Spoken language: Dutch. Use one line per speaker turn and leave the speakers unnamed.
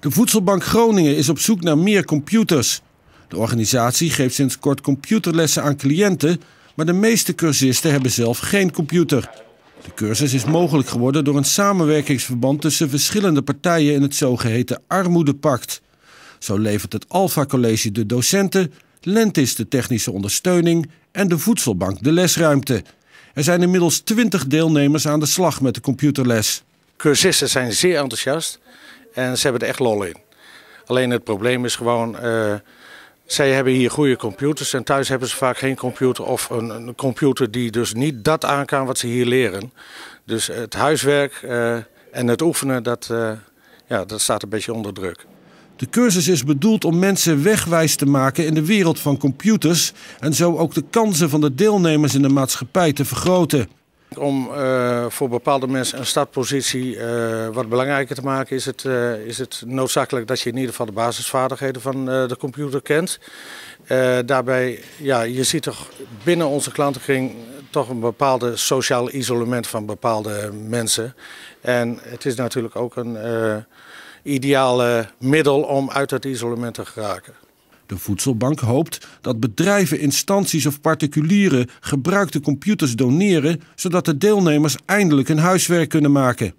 De Voedselbank Groningen is op zoek naar meer computers. De organisatie geeft sinds kort computerlessen aan cliënten, maar de meeste cursisten hebben zelf geen computer. De cursus is mogelijk geworden door een samenwerkingsverband tussen verschillende partijen in het zogeheten armoedepact. Zo levert het Alpha College de docenten, Lentis de technische ondersteuning en de voedselbank de lesruimte. Er zijn inmiddels twintig deelnemers aan de slag met de computerles.
Cursisten zijn zeer enthousiast en ze hebben er echt lol in. Alleen het probleem is gewoon, eh, zij hebben hier goede computers en thuis hebben ze vaak geen computer of een, een, computer die dus niet dat aankan wat ze hier leren. Dus het huiswerk eh, en het oefenen, dat, eh, ja, dat staat een beetje onder druk.
De cursus is bedoeld om mensen wegwijs te maken in de wereld van computers en zo ook de kansen van de deelnemers in de maatschappij te vergroten.
Om eh, voor bepaalde mensen een startpositie eh, wat belangrijker te maken, is het, eh, is het noodzakelijk dat je in ieder geval de basisvaardigheden van de computer kent. daarbij, ja, je ziet toch binnen onze klantenkring toch een bepaalde sociaal isolement van bepaalde mensen. En het is natuurlijk ook een ideale middel om uit dat isolement te geraken.
De voedselbank hoopt dat bedrijven, instanties of particulieren gebruikte computers doneren, zodat de deelnemers eindelijk hun huiswerk kunnen maken.